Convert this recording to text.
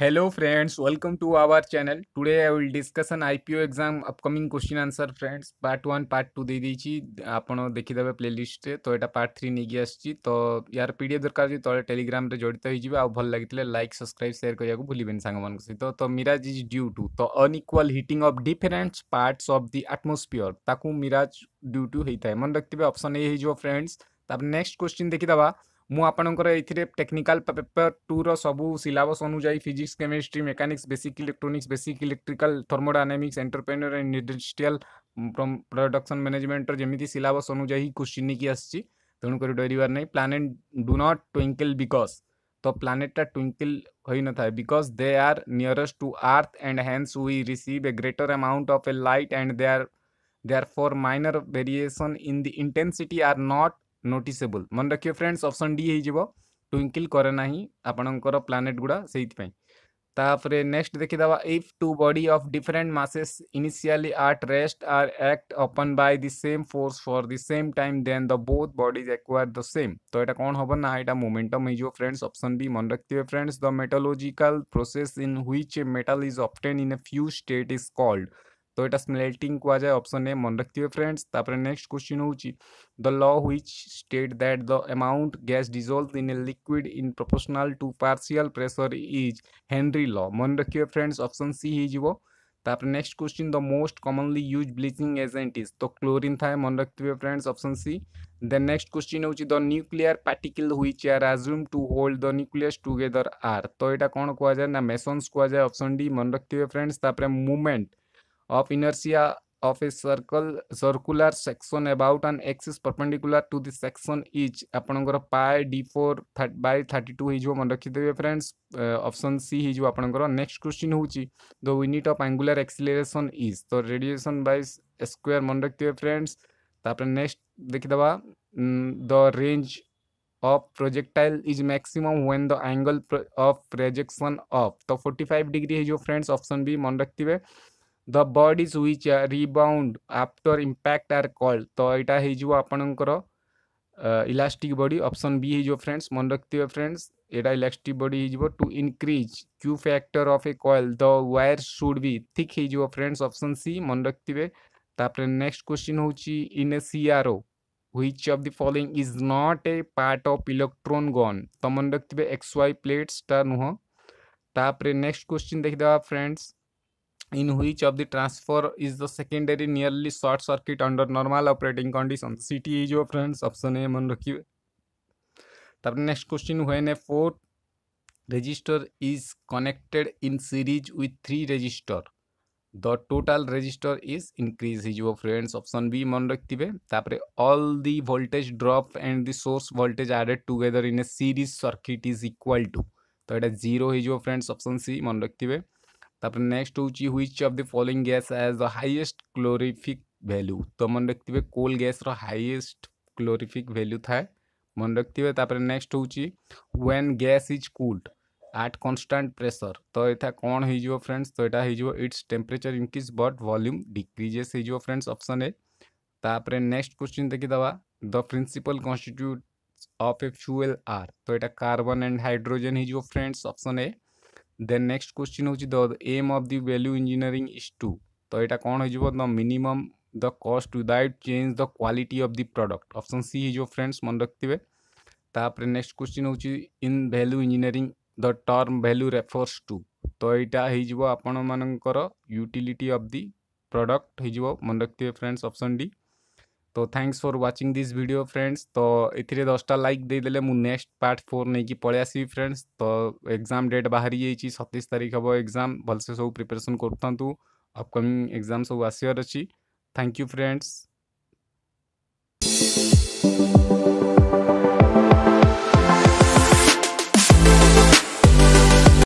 hello friends welcome to our channel today I will discussion IPO exam upcoming question answer friends part one part two दे दी आप देखीदे play list तो यहाँ part three नहीं आस तो यार पी डी दरकार अच्छी तेज़े टेलीग्राम जड़ित हो भल लगी लाइक सब्सक्राइब सेयर करके भूलें सां सहित तो, मिराज इज ड्यू टू तो unequal heat of different parts of the atmosphere ताक मिराज ड्यू टू होता है मन रखिए अप्सन ए हो फ्रेंड्स तर नेक्स्ट क्वेश्चन देखीदे मुझे टेक्निकाल पेपर टूर सब सिलस अनुजाई physics chemistry mechanics basic electronics basic electrical thermodynamics entrepreneur and industrial production management जमी सिलबस अनुजाई ही क्वेश्चन नहीं कि आेणुक डरबार नहीं planet do not twinkle because तो प्लानेटा ट्विंकल हो न था because they are nearest to earth and hence we receive a greater amount of a light and they are they are for minor variation in the intensity are not noticeable मन रखिए friends option D हो twinkle करे ना आपणकर planet गुड़ा से तापर next देखीद if two body of different masses initially at rest are act upon by the same force for the same time then the both bodies acquire the same तो ये कौन हम ना ये मोमेंटम हो फ्रेंड्स ऑप्शन बी मन रखे friends the metallurgical process in which metal is obtained in a फ्यू स्टेट इज कल्ड तो यहाँ स्मेल्टिंग क्या जाए अप्सन ए मन रखे फ्रेंड्स नेक्स्ट क्वेश्चन हूँ the law which states that the amount gas dissolved in a liquid in proportional to partial pressure is Henry law मन रखिए फ्रेंड्स अप्सन सी हो तापर next question the most commonly used bleaching agent is तो chlorine था मन रखे friends option C then next question हूँ the nuclear particle which are assume to hold the nucleus together are तो यहाँ कौन कह ना मेसन्स कह अप्सन डी मन रखे friends moment of inertia of a circle circular section about an axis perpendicular to the section is ଆପଣଙ୍କର pi d4 by 32 ହେଇଯିବ ମନେ ରଖିଦେବେ फ्रेंड्स ऑप्शन सी ହେଇଯିବ ଆପଣଙ୍କର नेक्स्ट क्वेश्चन ହେଉଛି the unit of angular acceleration is तो radiation by square ମନେ ରଖିଦେବେ फ्रेंड्स ତାପରେ नेक्स्ट ଦେଖିଦେବା the range of projectile is maximum when the angle of projection of तो 45 डिग्री ହେଇଯିବ फ्रेंड्स ऑप्शन बी ମନେ ରଖିଥିବେ the bodies which rebound after impact are called तो यहाँ होपणकर इलास्टिक बॉडी ऑप्शन बी हो फ्रेंड्स मन रखे फ्रेंड्स ये इलास्टिक बॉडी हो to increase Q factor of a coil the wire should be thick हो फ्रेंड्स ऑप्शन सी मन रखे नेक्स्ट क्वेश्चन हूँ in a O which of the following is not a part of electron gun तो मन रखे X Y plates टा नुह तापर नेक्स्ट क्वेश्चन देखीद friends in which of the transfer is the secondary nearly short circuit under normal operating conditions ct e is your friends option a मन रखिए तब नेक्स्ट क्वेश्चन हुए a four resistor is connected in series with three resistor the total resistor is increase हो friends option B मन रखिथे तापर all the voltage drop and the source voltage added together in a series circuit is equal to तो यहाँ zero friends option सी मन रखिथे तापर next हूँ which of the following gas has the highest calorific value तो मन रखिए coal gas रेस्ट क्लोरीफिक भैल्यू थाए मन रखिए नेक्स्ट हूँ when gas is cooled at constant pressure तो यहाँ कौन हो फ्रेंड्स तो यहाँ होट्स temperature increase but volume decreases हो फ्रेंड्स अप्सन ए तापर नेक्स्ट क्वेश्चन देखीद the principal constituent of a fuel are तो यहाँ कार्बन एंड हाइड्रोजेन हो फ्रेंड्स अप्सन ए देन नेक्स्ट क्वेश्चन हूँ the aim of the value engineering is to तो यहाँ कौन हो minimum the cost without change the quality of the product option C हो friends मन रखिथे तापर नेक्स्ट क्वेश्चन हूँ in value engineering the term value refers to तो यहाँ हो यूटिलिटी अफ दि प्रडक्ट हो मन रखिथे फ्रेंड्स अप्सन डी तो thanks for watching this video friends तो ए दसटा लाइक देदे मुझे नेक्स्ट पार्ट फोर नहीं पलि आसवि फ्रेंड्स तो एग्जाम डेट बाहरी जाइए सतैश तारीख हम एग्जाम भलसे सब प्रिपेरेसन अबकमिंग एग्जाम सब आसवर अच्छी थैंक यू फ्रेंड्स